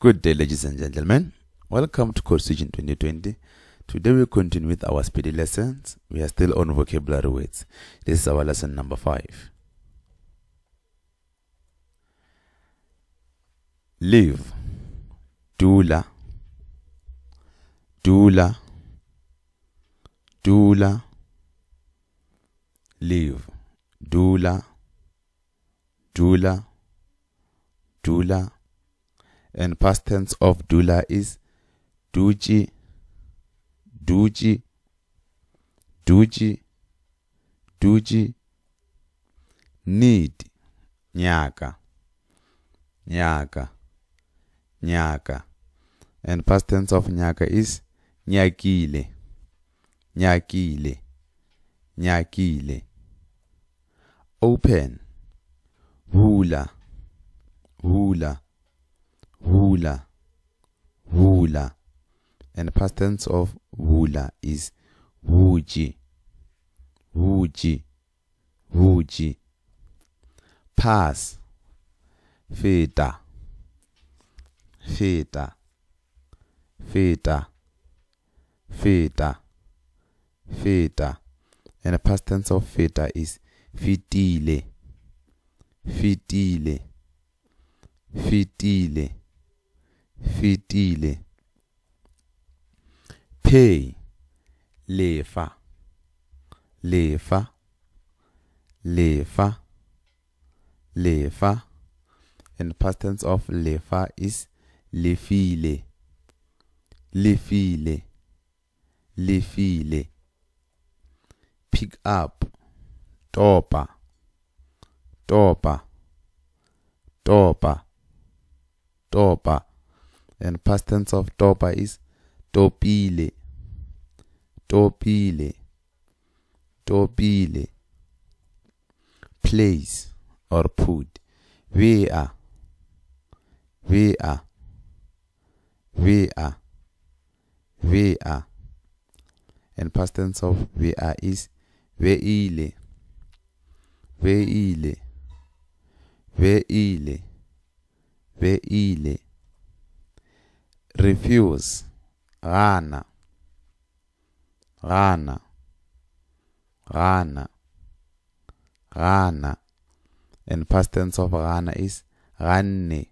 Good day, ladies and gentlemen. Welcome to Course Region 2020. Today we continue with our speedy lessons. We are still on vocabulary words. This is our lesson number five. Live, dula, dula, dula, live, dula, dula, dula. and past tense of dula is duji, duji, duji, duji. Need, nyaka, nyaka, nyaka. And past tense of nyaka is nyakile, nyakile, nyakile. Open, hula, hula wula wula and past tense of wula is wuji wuji wuji pass feta feta feta feta feta and the past tense of feta is fitile fitile fitile Fitile pay lefa lefa lefa lefa and past tense of lefa is lefile lefile lefile pick up topa topa topa topa and past tense of topa is topile. Topile. Topile. Place or put. We are. We are. We are. We are. And past tense of we are is veile. Veile. Veile. Veile. veile. refuse, rana rana rana rana And past tense of rana is ranne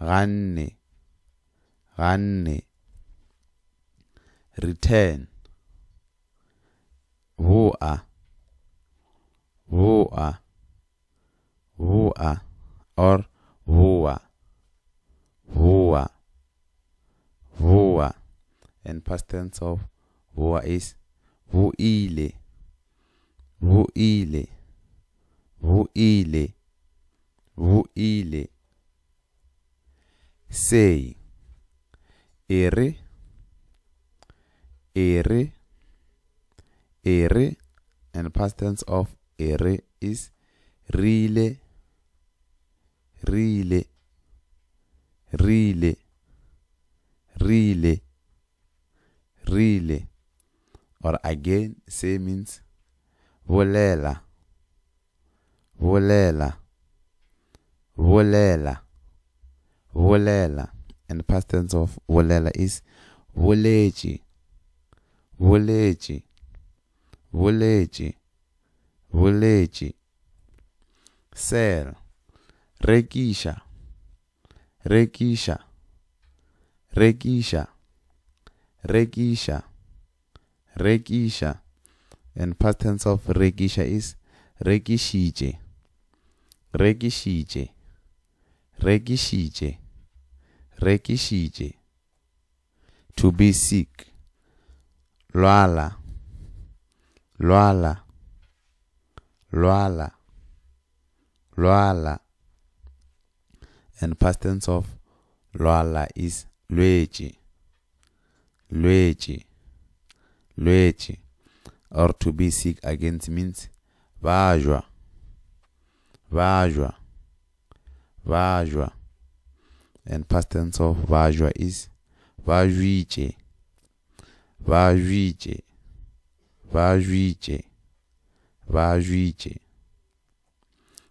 ranne ranne Return, vua, vua, vua, or vua, vua. voa and past tense of voa is vuile vuile vuile vuile say ere ere ere and past tense of ere is rile rile rile really really or again say means volela volela volela volela and past tense of volela is voleji voleji voleji voleji sell rekisha rekisha Rekisha, rekisha, rekisha. And past tense of rekisha is rekishije, rekishije, rekishije, rekishije. To be sick. Lwala, lwala, lwala, lwala. And past tense of lwala is lwetji lwetji lwetji or to be sick against means bajwa bajwa bajwa and past tense of bajwa is bajwitje bajwitje bajwitje bajwitje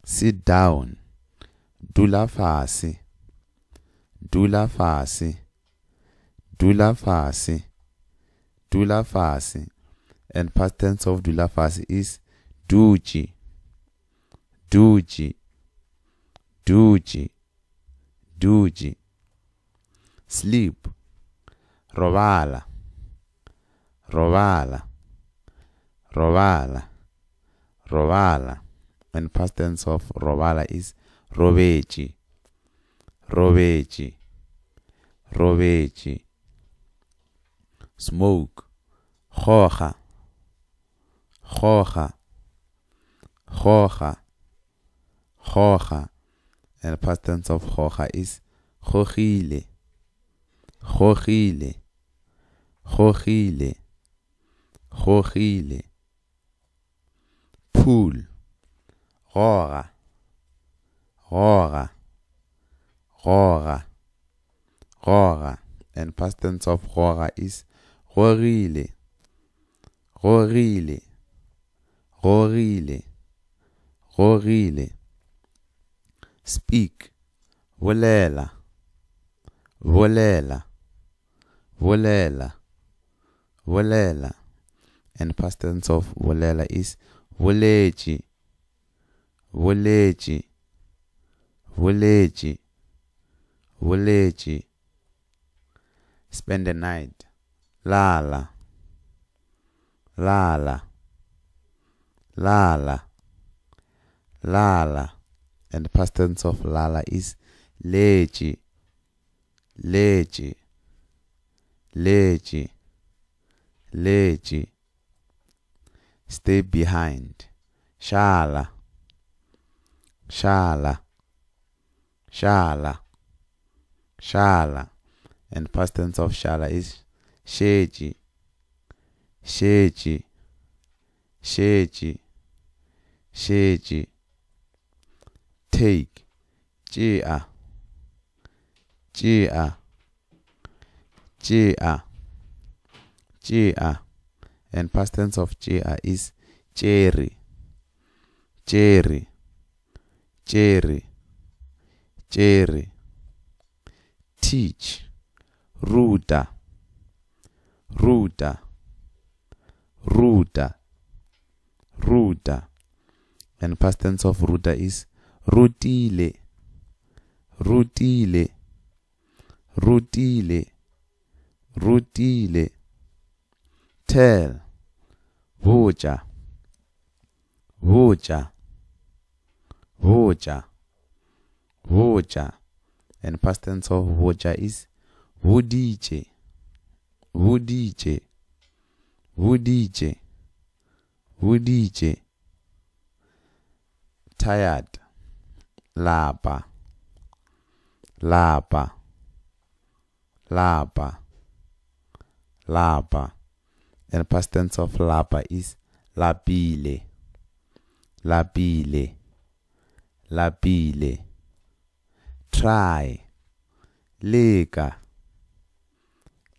sit down dula fase dula fase dula fasi dula fasi and past tense of dula fasi is duji duji duji duji sleep robala robala robala robala and past tense of robala is robeji robeji, robeji. smoke, roja, roja, roja, roja. And the past tense of roja is rojile, rojile, rojile, rojile. Pool, rora, rora, rora, rora. And past tense of rora is Rorile, rorile, rorile, rorile. Speak, volela, volela, volela, volela. And past tense of volela is voleji, voleji, voleji, voleji. Spend the night. Lala. Lala. Lala. Lala. And the past tense of Lala is Leji. Leji. Leji. Leji. Stay behind. Shala. Shala. Shala. Shala. And past tense of Shala is siedzi, siedzi, siedzi, siedzi. Take, jia, jia, jia, jia. And past tense of jia is cherry, cherry, cherry, cherry. Teach, ruda. ruta ruta ruta and past tense of ruta is rutile rutile rutile rutile tell botsa botsa botsa botsa and past tense of botsa is boditse Vudice, vudice, vudice. Tired, lapa, lapa, lapa, lapa. And past tense of lapa is lapile, lapile, lapile. Try, Lega.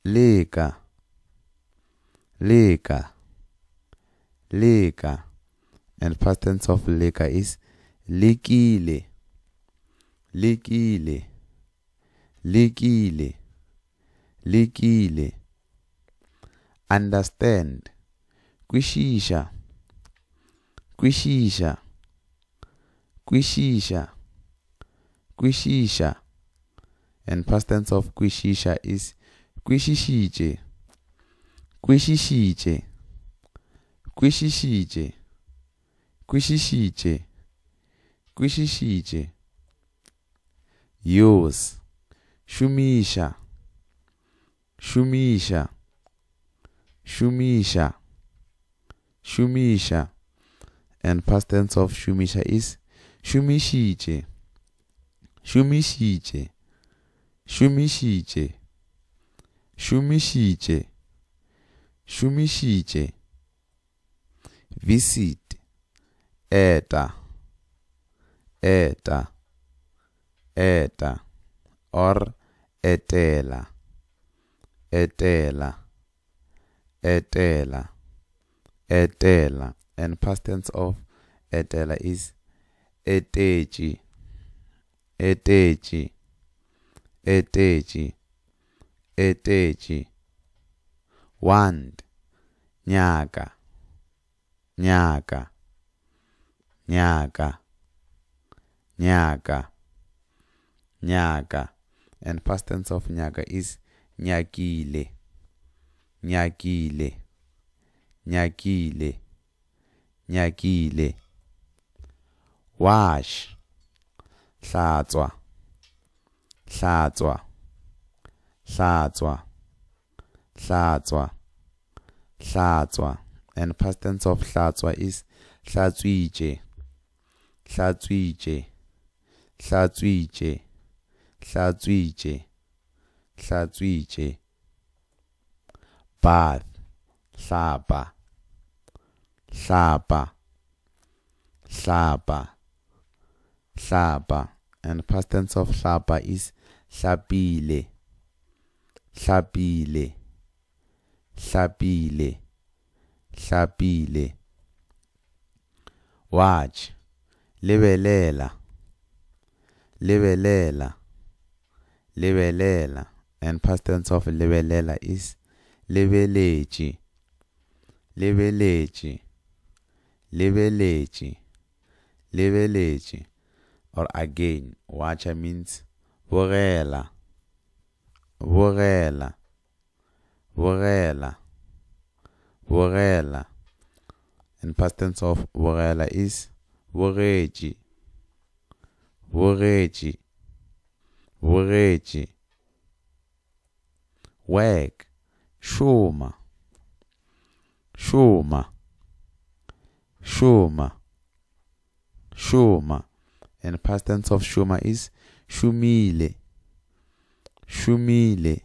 Leka. Leka. Leka. and past tense of leka is likile likile likile likile understand kwishisha kwishisha kwishisha kwishisha and past tense of kwishisha is kwishishitše kwešišitše kwešišitše kwešišitše kwešišitše use šomiša shumisha shumisha šomiša and past tense of šomiša is šomišitše šomišitše šomišitše shumishitše šomišitše visit eta eta eta or etela etela etela etela and past tense of etela is etetši etetši etetši etetshi wand nyaka nyaka nyaka nyaka nyaka and past tense of nyaka is nyakile nyakile nyakile nyakile wash hlatswa hlatswa hlatswa hlatswa hlatswa and past tense of hlatswa is hlatswitje hlatswitje hlatswitje hlatswitje hlatswitje bath hlapa hlapa hlapa hlapa and past tense of hlapa is hlapile hlapile hlapile hlapile watch lebelela lebelela lebelela and past tense of lebelela is lebeletše lebeletše lebeletše lebeletše or again watcha means bogela Vorela, Vorela, Vorela, and past tense of Vorela is Voreji, Voreji, Voreji, work Shuma, Shuma, Shuma. Shuma. And past tense of Shuma is Shumile. Shumile,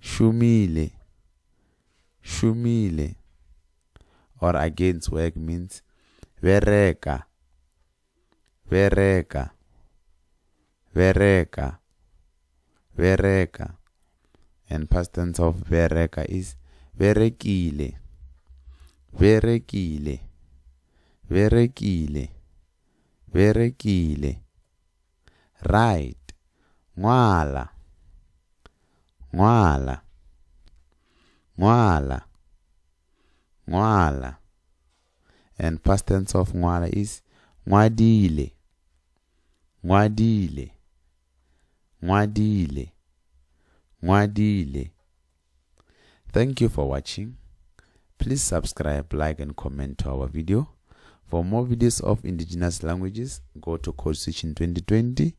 shumile, shumile. Or against work means vereka, vereka, vereka, vereka. And past tense of vereka is verekile, verekile, verekile, verekile. Right. ng'wala ng'wala ng'wala ng'wala and past tense of ng'wala is ng'wadile ng'wadile ng'wadile ng'wadile thank you for watching please subscribe like and comment to our video for more videos of indigenous languages go to code switching 2020